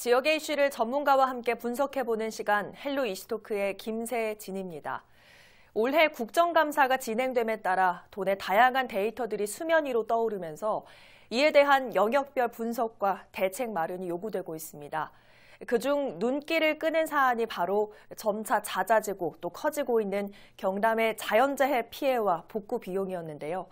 지역의 이슈를 전문가와 함께 분석해보는 시간 헬로 이슈토크의 김세 진입니다. 올해 국정감사가 진행됨에 따라 돈의 다양한 데이터들이 수면 위로 떠오르면서 이에 대한 영역별 분석과 대책 마련이 요구되고 있습니다. 그중 눈길을 끄는 사안이 바로 점차 잦아지고 또 커지고 있는 경남의 자연재해 피해와 복구 비용이었는데요.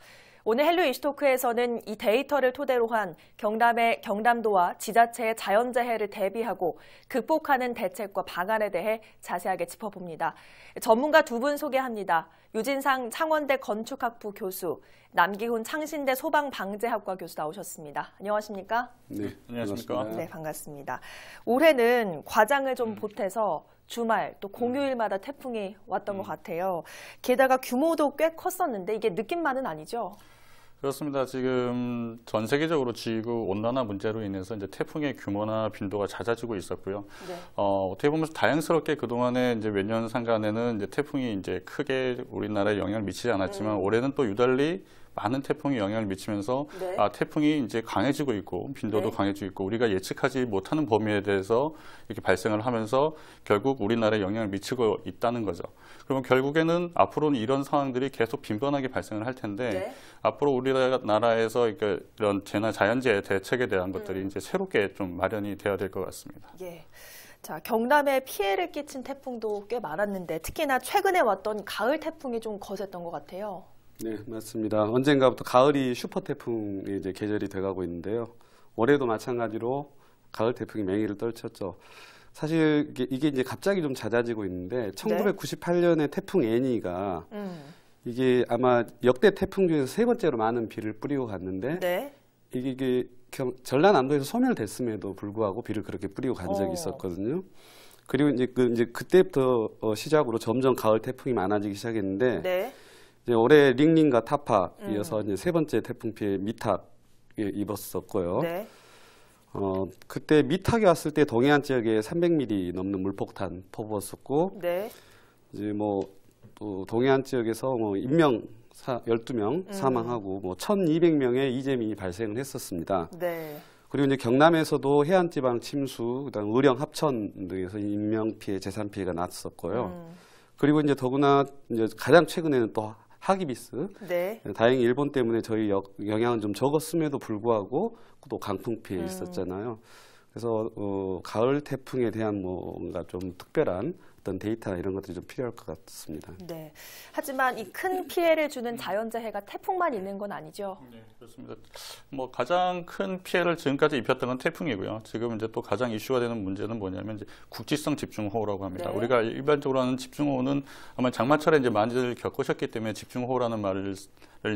오늘 헬로 이슈토크에서는 이 데이터를 토대로 한 경남의 경남도와 지자체의 자연재해를 대비하고 극복하는 대책과 방안에 대해 자세하게 짚어봅니다. 전문가 두 분 소개합니다. 유진상 창원대 건축학부 교수, 남기훈 창신대 소방방재학과 교수 나오셨습니다. 안녕하십니까? 네, 안녕하십니까? 네, 반갑습니다. 올해는 과장을 좀 보태서 주말 또 공휴일마다 태풍이 왔던 음. 것 같아요. 게다가 규모도 꽤 컸었는데 이게 느낌만은 아니죠? 그렇습니다. 지금 전 세계적으로 지구 온난화 문제로 인해서 이제 태풍의 규모나 빈도가 잦아지고 있었고요. 네. 어, 어떻게 보면 다행스럽게 그동안에 이제 몇 년 상간에는 이제 태풍이 이제 크게 우리나라에 영향을 미치지 않았지만 음. 올해는 또 유달리 많은 태풍이 영향을 미치면서 네. 아, 태풍이 이제 강해지고 있고 빈도도 네. 강해지고 있고 우리가 예측하지 못하는 범위에 대해서 이렇게 발생을 하면서 결국 우리나라에 영향을 미치고 있다는 거죠. 그러면 결국에는 앞으로는 이런 상황들이 계속 빈번하게 발생을 할 텐데 네. 앞으로 우리나라에서 이런 재난 자연재해 대책에 대한 것들이 음. 이제 새롭게 좀 마련이 되어야 될 것 같습니다. 예. 자, 경남에 피해를 끼친 태풍도 꽤 많았는데 특히나 최근에 왔던 가을 태풍이 좀 거셌던 것 같아요. 네, 맞습니다. 언젠가부터 가을이 슈퍼 태풍의 이제 계절이 돼가고 있는데요. 올해도 마찬가지로 가을 태풍이 맹위를 떨쳤죠. 사실 이게 이제 갑자기 좀 잦아지고 있는데 1998년에 태풍 애니가 음. 이게 아마 역대 태풍 중에서 세 번째로 많은 비를 뿌리고 갔는데 네. 이게, 이게 경, 전라남도에서 소멸됐음에도 불구하고 비를 그렇게 뿌리고 간 적이 오. 어. 있었거든요. 그리고 이제, 그, 이제 그때부터 어, 시작으로 점점 가을 태풍이 많아지기 시작했는데 네. 이제 올해 링링과 타파 음. 이어서 음. 이제 세 번째 태풍 피해 미탁에 입었었고요. 네. 어, 그때 미탁이 왔을 때 동해안 지역에 300mm 넘는 물폭탄 퍼부었었고 네. 이제 뭐또 동해안 지역에서 뭐 인명 사, 12명 음. 사망하고 음. 뭐 1,200명의 이재민이 발생을 했었습니다. 네. 그리고 이제 경남에서도 해안 지방 침수, 그다음 의령 합천 등에서 인명 피해, 재산 피해가 났었고요. 음. 그리고 이제 더구나 이제 가장 최근에는 또 하기비스. 네. 다행히 일본 때문에 저희 역, 영향은 좀 적었음에도 불구하고 또 강풍 피해 음. 있었잖아요. 그래서 어, 가을 태풍에 대한 뭐 뭔가 좀 특별한 어떤 데이터나 이런 것들이 좀 필요할 것 같습니다. 네. 하지만 이 큰 피해를 주는 자연재해가 태풍만 있는 건 아니죠? 네, 그렇습니다. 뭐 가장 큰 피해를 지금까지 입혔던 건 태풍이고요. 지금 이제 또 가장 이슈가 되는 문제는 뭐냐면 이제 국지성 집중호우라고 합니다. 네. 우리가 일반적으로 하는 집중호우는 아마 장마철에 이제 많이들 겪으셨기 때문에 집중호우라는 말을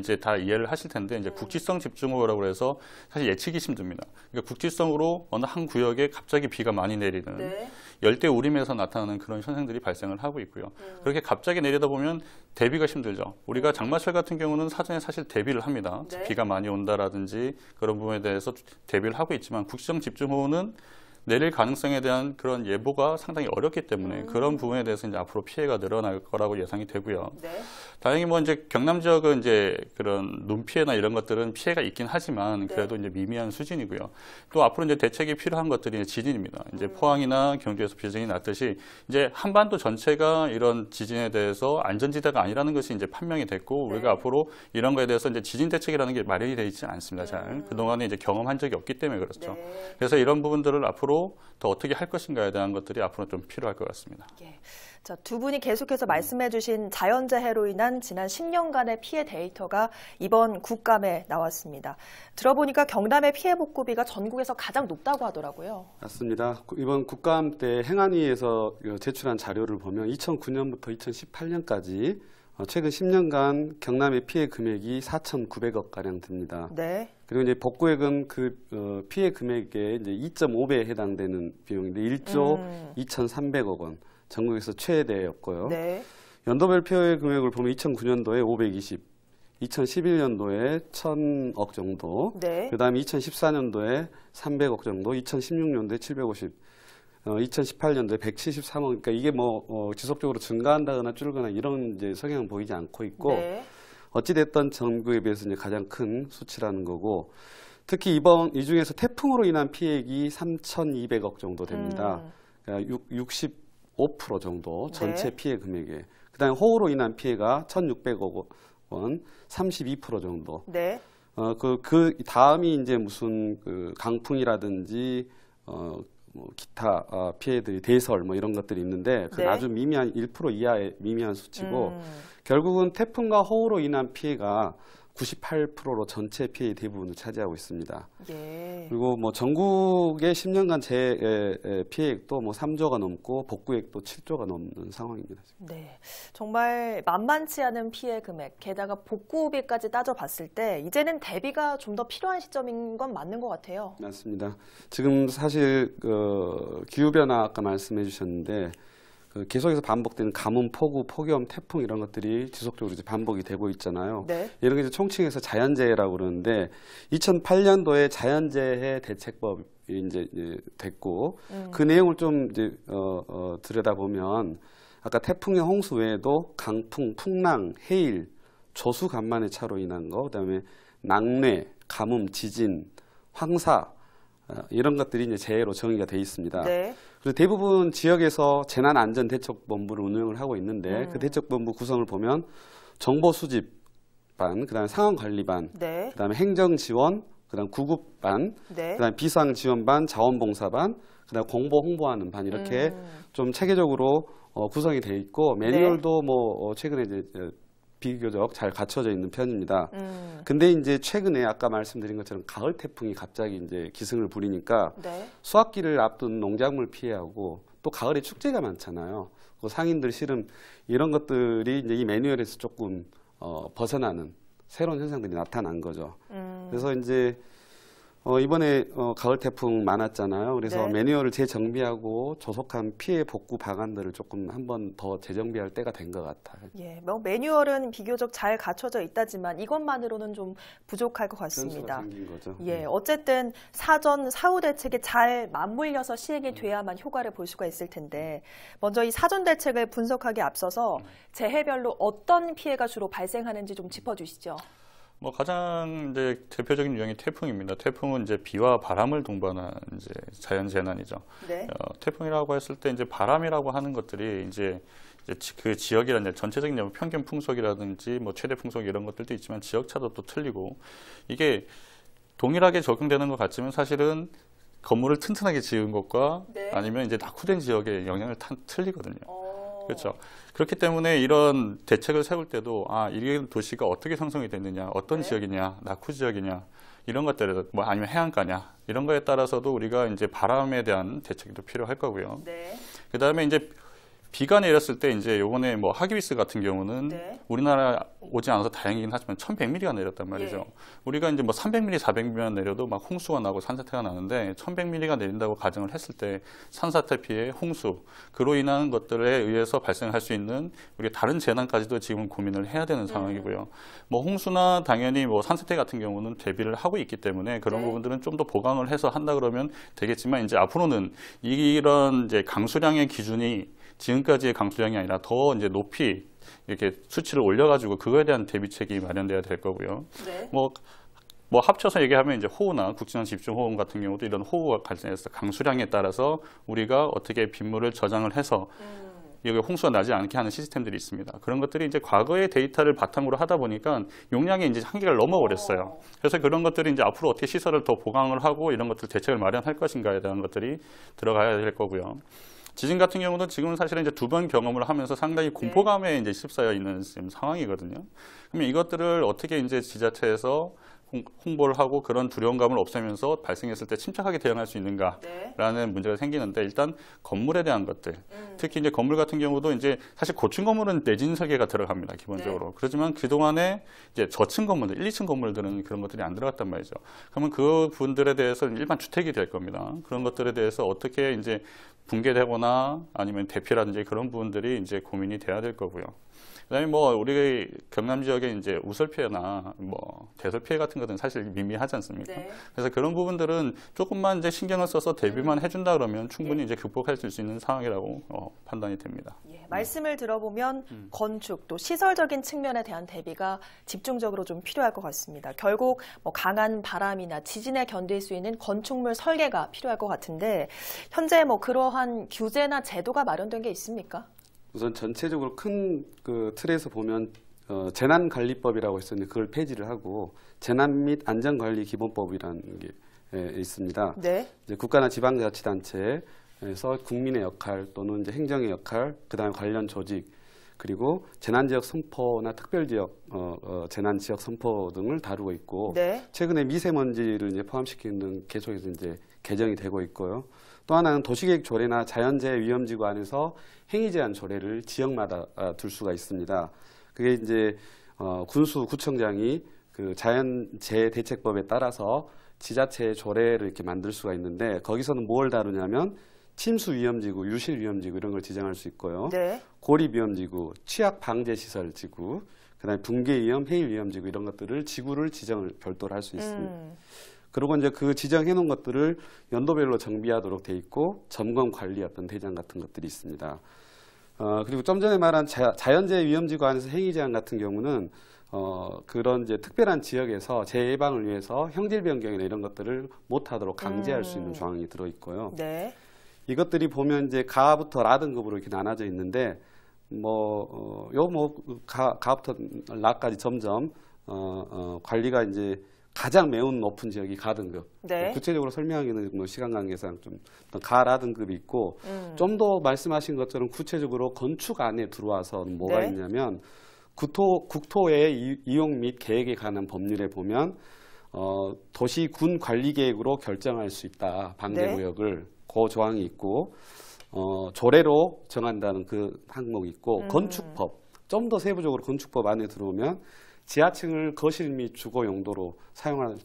이제 다 이해를 하실 텐데 이제 음. 국지성 집중호우라고 해서 사실 예측이 힘듭니다. 그러니까 국지성으로 어느 한 구역에 갑자기 비가 많이 내리는 네. 열대 우림에서 나타나는 그런 현상들이 발생을 하고 있고요. 음. 그렇게 갑자기 내려다보면 대비가 힘들죠. 우리가 음. 장마철 같은 경우는 사전에 사실 대비를 합니다. 네. 비가 많이 온다라든지 그런 부분에 대해서 대비를 하고 있지만 국시정 집중호우는 내릴 가능성에 대한 그런 예보가 상당히 어렵기 때문에 음. 그런 부분에 대해서 이제 앞으로 피해가 늘어날 거라고 예상이 되고요. 네. 다행히 뭐 이제 경남 지역은 이제 그런 눈 피해나 이런 것들은 피해가 있긴 하지만 네. 그래도 네. 이제 미미한 수준이고요. 또 앞으로 이제 대책이 필요한 것들이 지진입니다. 이제 음. 포항이나 경주에서 비진이 났듯이 이제 한반도 전체가 이런 지진에 대해서 안전지대가 아니라는 것이 이제 판명이 됐고 네. 우리가 앞으로 이런 거에 대해서 이제 지진 대책이라는 게 마련이 돼 있지 않습니다. 잘 음. 그동안에 이제 경험한 적이 없기 때문에 그렇죠. 네. 그래서 이런 부분들을 앞으로 앞으로 더 어떻게 할 것인가에 대한 것들이 앞으로 좀 필요할 것 같습니다. 예. 자, 두 분이 계속해서 말씀해 주신 자연재해로 인한 지난 10년간의 피해 데이터가 이번 국감에 나왔습니다. 들어보니까 경남의 피해 복구비가 전국에서 가장 높다고 하더라고요. 맞습니다. 이번 국감 때 행안위에서 그 제출한 자료를 보면 2009년부터 2018년까지 어, 최근 10년간 경남의 피해 금액이 4,900억 가량 듭니다. 네. 그리고 이제 복구액은 그 어, 피해 금액의 이제 2.5배에 해당되는 비용인데 1조 음. 2,300억 원. 전국에서 최대였고요. 네. 연도별 피해 금액을 보면 2009년도에 520, 2011년도에 1,000억 정도, 네. 그다음에 2014년도에 300억 정도, 2016년도에 750. 어, 2018년도에 173억, 그러니까 이게 뭐 어, 지속적으로 증가한다거나 줄거나 이런 이제 성향은 보이지 않고 있고 네. 어찌됐던 정부에 비해서 이제 가장 큰 수치라는 거고 특히 이번 이 중에서 태풍으로 인한 피해액이 3,200억 정도 됩니다. 음. 그러니까 6, 65% 정도 전체 네. 피해 금액에 그다음에 호우로 인한 피해가 1,600억 원, 32% 정도. 네. 어그그 그 다음이 이제 무슨 그 강풍이라든지 어뭐 기타 어, 피해들이 대설 뭐 이런 것들이 있는데 그 네. 아주 미미한 1% 이하의 미미한 수치고 음. 결국은 태풍과 호우로 인한 피해가 98%로 전체 피해의 대부분을 차지하고 있습니다. 예. 그리고 뭐 전국의 10년간 재 피해액도 뭐 3조가 넘고 복구액도 7조가 넘는 상황입니다. 네, 정말 만만치 않은 피해 금액, 게다가 복구비까지 따져봤을 때 이제는 대비가 좀 더 필요한 시점인 건 맞는 것 같아요. 맞습니다. 지금 사실 그 기후 변화 아까 말씀해 주셨는데 그 계속해서 반복되는 가뭄, 폭우, 폭염, 태풍 이런 것들이 지속적으로 이제 반복이 되고 있잖아요. 네. 이런 게 이제 총칭해서 자연재해라고 그러는데 2008년도에 자연재해 대책법이 이제 됐고 음. 그 내용을 좀 이제 어, 어, 들여다보면 아까 태풍의 홍수 외에도 강풍, 풍랑, 해일, 조수 간만의 차로 인한 거, 그다음에 낙뢰, 가뭄, 지진, 황사 어, 이런 것들이 이제 재해로 정의가 돼 있습니다. 네. 그래서 대부분 지역에서 재난안전대책본부를 운영을 하고 있는데 그 음. 그 대책본부 구성을 보면 정보 수집반, 그다음에 상황관리반, 네. 그다음에 행정지원, 그다음 구급반, 네. 그다음 비상지원반, 자원봉사반, 그다음 공보 홍보하는 반 이렇게 음. 좀 체계적으로 어, 구성이 돼 있고 매뉴얼도 네. 뭐 어, 최근에 이제 어, 비교적 잘 갖춰져 있는 편입니다. 음. 근데 이제 최근에 아까 말씀드린 것처럼 가을 태풍이 갑자기 이제 기승을 부리니까 네. 수확기를 앞둔 농작물 피해하고 또 가을에 축제가 많잖아요. 그 상인들 실은 이런 것들이 이제 이 매뉴얼에서 조금 어, 벗어나는 새로운 현상들이 나타난 거죠. 음. 그래서 이제 어, 이번에 어, 가을 태풍 많았잖아요. 그래서 네. 매뉴얼을 재정비하고 조속한 피해 복구 방안들을 조금 한 번 더 재정비할 때가 된 것 같아요. 예, 뭐 매뉴얼은 비교적 잘 갖춰져 있다지만 이것만으로는 좀 부족할 것 같습니다. 예, 네. 어쨌든 사전 사후 대책에 잘 맞물려서 시행이 돼야만 효과를 볼 수가 있을 텐데 먼저 이 사전 대책을 분석하기 앞서서 재해별로 어떤 피해가 주로 발생하는지 좀 짚어주시죠. 뭐 가장 이제 대표적인 유형이 태풍입니다. 태풍은 이제 비와 바람을 동반한 이제 자연 재난이죠. 네. 어, 태풍이라고 했을 때 이제 바람이라고 하는 것들이 이제 이제 그 지역이라는 전체적인 뭐 평균 풍속이라든지 뭐 최대 풍속 이런 것들도 있지만 지역차도 또 틀리고 이게 동일하게 적용되는 것 같지만 사실은 건물을 튼튼하게 지은 것과 네. 아니면 이제 낙후된 지역에 영향을 탄, 틀리거든요. 어. 그렇죠. 그렇기 때문에 이런 대책을 세울 때도 아 이게 도시가 어떻게 형성이 됐느냐, 어떤 네. 지역이냐, 낙후 지역이냐 이런 것들에뭐 아니면 해안가냐 이런 거에 따라서도 우리가 이제 바람에 대한 대책도 필요할 거고요. 네. 그다음에 이제 비가 내렸을 때 이제 요번에 뭐 하기비스 같은 경우는 네. 우리나라 오지 않아서 다행이긴 하지만 1100mm가 내렸단 예. 말이죠. 예. 우리가 이제 뭐 300mm, 400mm만 내려도 막 홍수가 나고 산사태가 나는데 1100mm가 내린다고 가정을 했을 때 산사태 피해, 홍수, 그로 인한 것들에 의해서 발생할 수 있는 우리 다른 재난까지도 지금 고민을 해야 되는 음. 상황이고요. 음. 뭐 홍수나 당연히 뭐 산사태 같은 경우는 대비를 하고 있기 때문에 그런 네. 부분들은 좀 더 보강을 해서 한다 그러면 되겠지만 이제 앞으로는 이런 이제 강수량의 기준이 지금까지의 강수량이 아니라 더 이제 높이 이렇게 수치를 올려가지고 그거에 대한 대비책이 마련돼야 될 거고요. 네. 뭐뭐 뭐 합쳐서 얘기하면 이제 호우나 국진원 집중 호우 같은 경우도 이런 호우가 발생해서 강수량에 따라서 우리가 어떻게 빗물을 저장을 해서 음. 여기 홍수가 나지 않게 하는 시스템들이 있습니다. 그런 것들이 이제 과거의 데이터를 바탕으로 하다 보니까 용량이 이제 한계를 넘어버렸어요. 어. 그래서 그런 것들이 이제 앞으로 어떻게 시설을 더 보강을 하고 이런 것들 대책을 마련할 것인가에 대한 것들이 들어가야 될 거고요. 지진 같은 경우도 지금 은 사실은 이제 두 번 경험을 하면서 상당히 네. 공포감에 이제 휩싸여 있는 지금 상황이거든요. 그러면 이것들을 어떻게 이제 지자체에서 홍보를 하고 그런 두려움감을 없애면서 발생했을 때 침착하게 대응할 수 있는가라는 네. 문제가 생기는데 일단 건물에 대한 것들 음. 특히 이제 건물 같은 경우도 이제 사실 고층 건물은 내진 설계가 들어갑니다 기본적으로 네. 그렇지만 그동안에 이제 저층 건물들 1, 2층 건물들은 그런 것들이 안 들어갔단 말이죠 그러면 그 분들에 대해서 일반 주택이 될 겁니다 그런 것들에 대해서 어떻게 이제 붕괴되거나 아니면 대피라든지 그런 부분들이 이제 고민이 돼야 될 거고요. 그다음에 뭐 우리 경남 지역의 이제 우설 피해나 뭐 대설 피해 같은 것은 사실 미미하지 않습니까? 네. 그래서 그런 부분들은 조금만 이제 신경을 써서 대비만 음. 해준다 그러면 충분히 네. 이제 극복할 수 있는 상황이라고 어, 판단이 됩니다. 예, 음. 말씀을 들어보면 음. 건축 또 시설적인 측면에 대한 대비가 집중적으로 좀 필요할 것 같습니다. 결국 뭐 강한 바람이나 지진에 견딜 수 있는 건축물 설계가 필요할 것 같은데 현재 뭐 그러한 규제나 제도가 마련된 게 있습니까? 우선 전체적으로 큰 그 틀에서 보면 어, 재난관리법이라고 있었는데 그걸 폐지를 하고 재난 및 안전관리기본법이라는 게 예, 있습니다. 네. 이제 국가나 지방자치단체에서 국민의 역할 또는 이제 행정의 역할, 그다음에 관련 조직 그리고 재난지역 선포나 특별지역 어, 어, 재난지역 선포 등을 다루고 있고 네. 최근에 미세먼지를 이제 포함시키는 계속해서 이제 개정이 되고 있고요. 또 하나는 도시계획 조례나 자연재해 위험지구 안에서 행위 제한 조례를 지역마다 아, 둘 수가 있습니다. 그게 이제 어, 군수 구청장이 그 자연재해 대책법에 따라서 지자체의 조례를 이렇게 만들 수가 있는데 거기서는 뭘 다루냐면 침수 위험지구, 유실 위험지구 이런 걸 지정할 수 있고요. 네. 고립 위험지구, 취약 방제 시설 지구, 그다음에 붕괴 위험, 해일 위험지구 이런 것들을 지구를 지정을 별도로 할 수 있습니다. 음. 그리고 이제 그 지정해 놓은 것들을 연도별로 정비하도록 돼 있고 점검 관리 어떤 대장 같은 것들이 있습니다. 어, 그리고 좀 전에 말한 자, 연재해 위험지구 안에서 행위 제한 같은 경우는 어, 그런 이제 특별한 지역에서 재예방을 위해서 형질 변경이나 이런 것들을 못하도록 강제할 음. 수 있는 음. 조항이 들어 있고요. 네. 이것들이 보면 이제 가부터 라등급으로 이렇게 나눠져 있는데 뭐요뭐 어, 뭐, 그 가, 가부터 라까지 점점 어, 어, 관리가 이제 가장 매우 높은 지역이 가등급. 네. 구체적으로 설명하기는 뭐 시간 관계상 좀 가라등급이 있고 음. 좀더 말씀하신 것처럼 구체적으로 건축 안에 들어와서 뭐가 네. 있냐면 국토, 국토의 이용 및 계획에 관한 법률에 보면 어, 도시군 관리계획으로 결정할 수 있다. 방대구역을고 네. 그 조항이 있고 어, 조례로 정한다는 그 항목이 있고 음. 건축법 좀 더 세부적으로 건축법 안에 들어오면 지하층을 거실 및 주거 용도로 사용할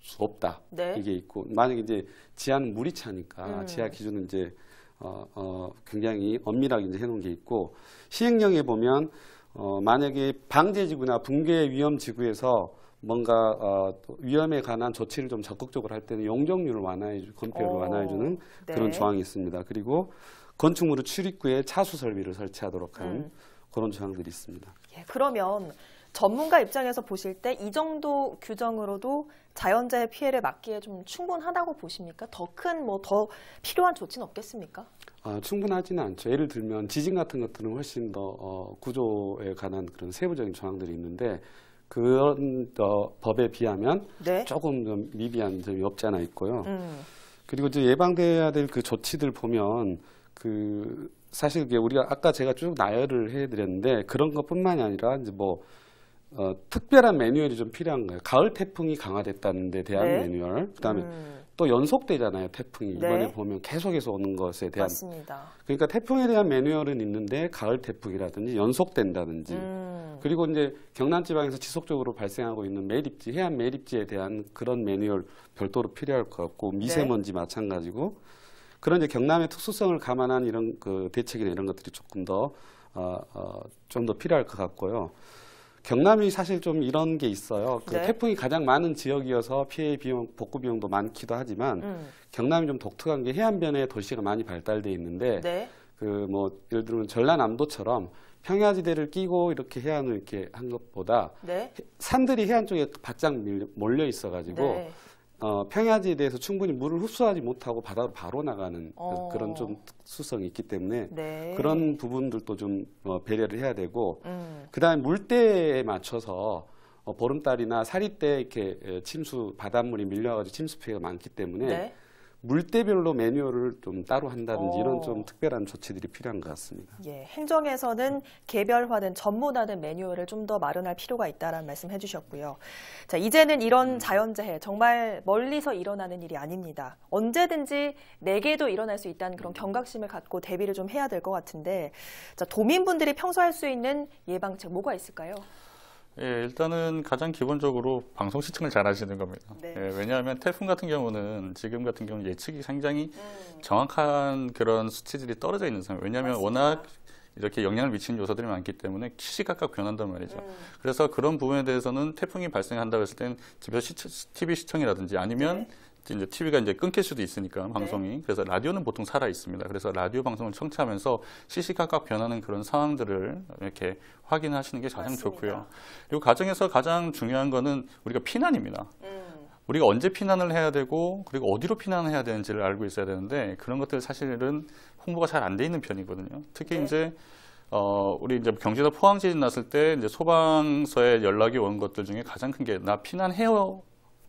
수 없다. 네. 이게 있고 만약에 이제 지하는 물이 차니까 음. 지하 기준은 이제 어, 어, 굉장히 엄밀하게 이제 해놓은 게 있고 시행령에 보면 어, 만약에 방제지구나 붕괴 위험 지구에서 뭔가 어, 위험에 관한 조치를 좀 적극적으로 할 때는 용적률을 완화해 주, 건폐율을 오, 완화해주는 네. 그런 조항이 있습니다. 그리고 건축물의 출입구에 차수 설비를 설치하도록 한 음. 그런 조항들이 있습니다. 예, 그러면 전문가 입장에서 보실 때 이 정도 규정으로도 자연재해 피해를 막기에 좀 충분하다고 보십니까? 더 큰 뭐더 뭐 필요한 조치는 없겠습니까? 아, 충분하지는 않죠. 예를 들면 지진 같은 것들은 훨씬 더 어, 구조에 관한 그런 세부적인 조항들이 있는데 그런 어, 법에 비하면 네? 조금 좀 미비한 점이 없지 않아 있고요. 음. 그리고 이제 예방돼야 될 그 조치들 보면 그 사실 이게 우리가 아까 제가 쭉 나열을 해드렸는데 그런 것뿐만이 아니라 이제 뭐 어, 특별한 매뉴얼이 좀 필요한 거예요. 가을 태풍이 강화됐다는 데 대한 네. 매뉴얼. 그다음에 음. 또 연속되잖아요. 태풍이 네. 이번에 보면 계속해서 오는 것에 대한. 맞습니다. 그러니까 태풍에 대한 매뉴얼은 있는데 가을 태풍이라든지 연속된다든지 음. 그리고 이제 경남지방에서 지속적으로 발생하고 있는 매립지, 해안 매립지에 대한 그런 매뉴얼 별도로 필요할 것 같고 네. 미세먼지 네. 마찬가지고 그런 이제 경남의 특수성을 감안한 이런 그 대책이나 이런 것들이 조금 더 어, 어, 좀 더 필요할 것 같고요. 경남이 사실 좀 이런 게 있어요. 그 네. 태풍이 가장 많은 지역이어서 피해 비용, 복구 비용도 많기도 하지만 음. 경남이 좀 독특한 게 해안변에 도시가 많이 발달돼 있는데 네. 그뭐 예를 들면 전라남도처럼 평야지대를 끼고 이렇게 해안을 이렇게 한 것보다 네. 산들이 해안 쪽에 바짝 밀려, 몰려 있어가지고 네. 어, 평야지대에서 충분히 물을 흡수하지 못하고 바다로 바로 나가는 그, 어. 그런 좀 특수성이 있기 때문에 네. 그런 부분들도 좀 어, 배려를 해야 되고 음. 그다음에 물때에 맞춰서 어, 보름달이나 사리 때 이렇게 침수 바닷물이 밀려가지고 침수 피해가 많기 때문에 네. 물대별로 매뉴얼을 좀 따로 한다든지 어. 이런 좀 특별한 조치들이 필요한 것 같습니다. 예, 행정에서는 개별화된 전문화된 매뉴얼을 좀 더 마련할 필요가 있다라는 말씀 해주셨고요. 자, 이제는 이런 음. 자연재해 정말 멀리서 일어나는 일이 아닙니다. 언제든지 내게도 일어날 수 있다는 그런 경각심을 갖고 대비를 좀 해야 될 것 같은데 자, 도민분들이 평소 할 수 있는 예방책 뭐가 있을까요? 예, 일단은 가장 기본적으로 방송 시청을 잘 하시는 겁니다. 네. 예, 왜냐하면 태풍 같은 경우는 지금 같은 경우는 예측이 상당히 음. 정확한 그런 수치들이 떨어져 있는 상황. 왜냐하면 워낙 이렇게 영향을 미치는 요소들이 많기 때문에 시시각각 변한단 말이죠. 음. 그래서 그런 부분에 대해서는 태풍이 발생한다고 했을 때는 집에서 시, TV 시청이라든지 아니면 네. 이제 TV가 이제 끊길 수도 있으니까 네. 방송이 네. 그래서 라디오는 보통 살아 있습니다. 그래서 라디오 방송을 청취하면서 시시각각 변하는 그런 상황들을 이렇게 확인하시는 게 가장 맞습니다. 좋고요. 그리고 가정에서 가장 중요한 거는 우리가 피난입니다. 음. 우리가 언제 피난을 해야 되고 그리고 어디로 피난을 해야 되는지를 알고 있어야 되는데 그런 것들 사실은 홍보가 잘 안 돼 있는 편이거든요. 특히 네. 이제 어, 우리 이제 경기도 포항 지진 났을 때 이제 소방서에 연락이 온 것들 중에 가장 큰 게 나 피난해요.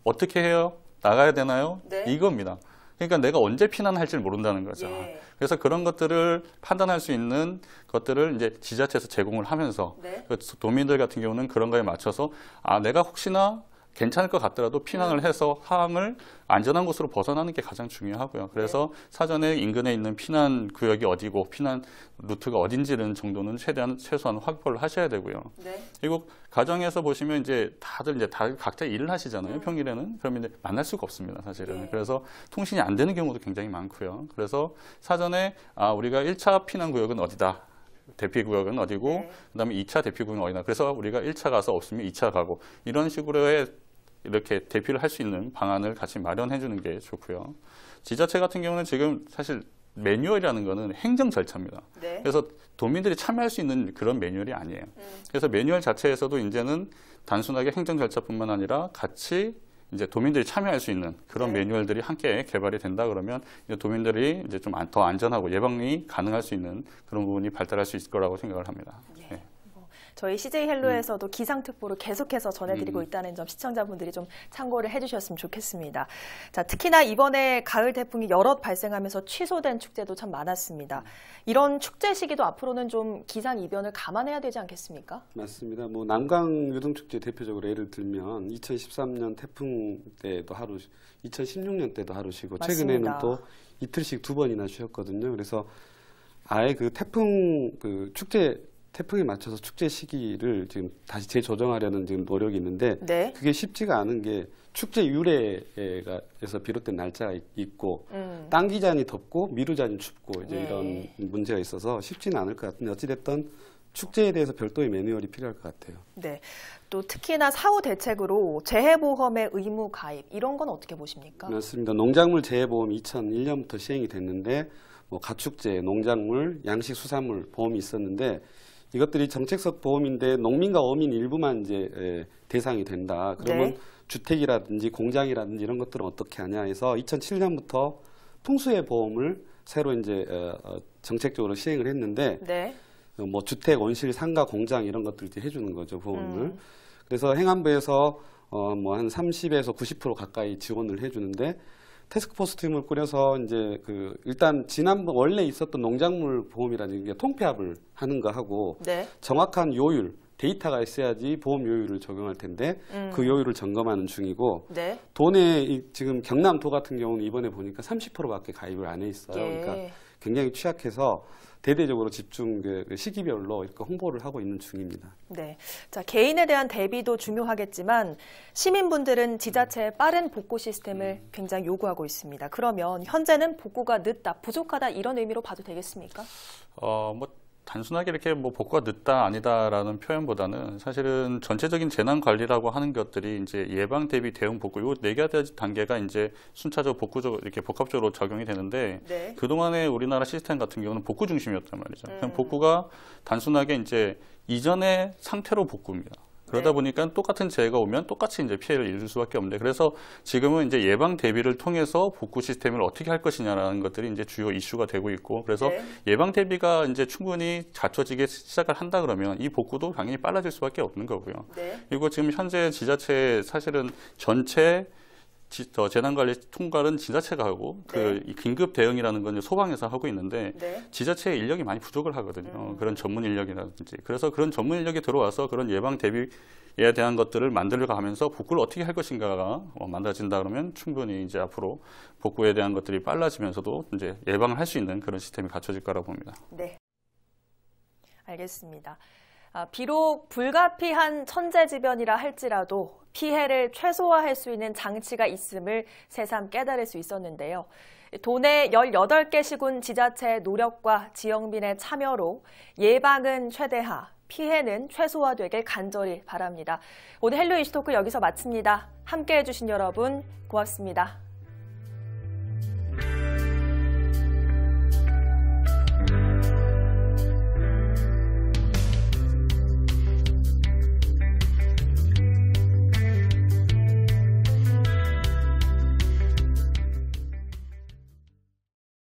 어떻게 해요? 나가야 되나요? 네. 이겁니다. 그러니까 내가 언제 피난할지 모른다는 거죠. 예. 그래서 그런 것들을 판단할 수 있는 것들을 이제 지자체에서 제공을 하면서 네. 그 도민들 같은 경우는 그런 거에 맞춰서 아 내가 혹시나 괜찮을 것 같더라도 피난을 해서 항을 안전한 곳으로 벗어나는 게 가장 중요하고요. 그래서 네. 사전에 인근에 있는 피난 구역이 어디고 피난 루트가 어딘지는 정도는 최대한 최소한 확보를 하셔야 되고요. 네. 그리고 가정에서 보시면 이제 다들 이제 다 각자 일을 하시잖아요. 음. 평일에는 그러면 이제 만날 수가 없습니다. 사실은 네. 그래서 통신이 안 되는 경우도 굉장히 많고요. 그래서 사전에 아 우리가 1차 피난 구역은 어디다 대피 구역은 어디고 네. 그다음에 2차 대피 구역은 어디나 그래서 우리가 1차 가서 없으면 2차 가고 이런 식으로의 이렇게 대피를 할 수 있는 방안을 같이 마련해 주는 게 좋고요. 지자체 같은 경우는 지금 사실 매뉴얼이라는 거는 행정 절차입니다. 네. 그래서 도민들이 참여할 수 있는 그런 매뉴얼이 아니에요. 음. 그래서 매뉴얼 자체에서도 이제는 단순하게 행정 절차뿐만 아니라 같이 이제 도민들이 참여할 수 있는 그런 네. 매뉴얼들이 함께 개발이 된다 그러면 이제 도민들이 이제 좀 더 안전하고 예방이 가능할 수 있는 그런 부분이 발달할 수 있을 거라고 생각을 합니다. 예. 네. 네. 저희 CJ 헬로에서도 음. 기상특보를 계속해서 전해드리고 음. 있다는 점 시청자분들이 좀 참고를 해주셨으면 좋겠습니다. 자, 특히나 이번에 가을 태풍이 여럿 발생하면서 취소된 축제도 참 많았습니다. 이런 축제 시기도 앞으로는 좀 기상 이변을 감안해야 되지 않겠습니까? 맞습니다. 뭐 남강 유등축제 대표적으로 예를 들면 2013년 태풍 때도 하루, 2016년 때도 하루 쉬고 맞습니다. 최근에는 또 이틀씩 두 번이나 쉬었거든요. 그래서 아예 그 태풍 그 축제 태풍에 맞춰서 축제 시기를 지금 다시 재조정하려는 지금 노력이 있는데 네. 그게 쉽지가 않은 게 축제 유래에서 비롯된 날짜가 있고 음. 당기자이 덥고 미루자니 춥고 이제 네. 이런 문제가 있어서 쉽지는 않을 것 같은데 어찌됐든 축제에 대해서 별도의 매뉴얼이 필요할 것 같아요. 네. 또 특히나 사후 대책으로 재해보험의 의무 가입 이런 건 어떻게 보십니까? 맞습니다. 농작물 재해보험 2001년부터 시행이 됐는데 뭐 가축재, 농작물, 양식, 수산물 보험이 있었는데 이것들이 정책적 보험인데 농민과 어민 일부만 이제 예, 대상이 된다. 그러면 네. 주택이라든지 공장이라든지 이런 것들은 어떻게 하냐 해서 2007년부터 풍수의 보험을 새로 이제 어, 어, 정책적으로 시행을 했는데 네. 어, 뭐 주택, 원실, 상가, 공장 이런 것들 이제 해주는 거죠 보험을. 음. 그래서 행안부에서 어뭐한 30에서 90% 가까이 지원을 해주는데 테스크포스 팀을 꾸려서 이제 그 일단 지난번 원래 있었던 농작물 보험이라는 게 통폐합을 하는 거 하고 네. 정확한 요율 데이터가 있어야지 보험 요율을 적용할 텐데 음. 그 요율을 점검하는 중이고 네. 돈에 지금 경남도 같은 경우는 이번에 보니까 30%밖에 가입을 안 해 있어요. 예. 그러니까 굉장히 취약해서 대대적으로 집중 그 시기별로 이렇게 홍보를 하고 있는 중입니다. 네. 자, 개인에 대한 대비도 중요하겠지만 시민분들은 지자체의 빠른 복구 시스템을 음. 굉장히 요구하고 있습니다. 그러면 현재는 복구가 늦다, 부족하다 이런 의미로 봐도 되겠습니까? 어, 뭐 단순하게 이렇게 뭐 복구가 늦다 아니다라는 표현보다는 사실은 전체적인 재난 관리라고 하는 것들이 이제 예방 대비 대응 복구 요네 가지 단계가 이제 순차적 복구적 으로 이렇게 복합적으로 적용이 되는데 네. 그 동안에 우리나라 시스템 같은 경우는 복구 중심이었단 말이죠. 음. 그냥 복구가 단순하게 이제 이전의 상태로 복구입니다. 그러다 네. 보니까 똑같은 재해가 오면 똑같이 이제 피해를 입을 수밖에 없는데 그래서 지금은 이제 예방 대비를 통해서 복구 시스템을 어떻게 할 것이냐라는 것들이 이제 주요 이슈가 되고 있고 그래서 네. 예방 대비가 이제 충분히 갖춰지게 시작을 한다 그러면 이 복구도 당연히 빨라질 수밖에 없는 거고요. 네. 그리고 지금 현재 지자체 사실은 전체 저 재난관리 총괄은 지자체가 하고 그 네. 그 긴급 대응이라는 건 소방에서 하고 있는데 네. 지자체의 인력이 많이 부족을 하거든요. 음. 그런 전문 인력이라든지 그래서 그런 전문 인력이 들어와서 그런 예방 대비에 대한 것들을 만들어 가면서 복구를 어떻게 할 것인가가 어, 만들어진다 그러면 충분히 이제 앞으로 복구에 대한 것들이 빨라지면서도 이제 예방을 할 수 있는 그런 시스템이 갖춰질 거라고 봅니다. 네, 알겠습니다. 아, 비록 불가피한 천재지변이라 할지라도 피해를 최소화할 수 있는 장치가 있음을 새삼 깨달을 수 있었는데요. 도내 18개 시군 지자체의 노력과 지역민의 참여로 예방은 최대화, 피해는 최소화되길 간절히 바랍니다. 오늘 헬로 이슈토크 여기서 마칩니다. 함께해 주신 여러분 고맙습니다.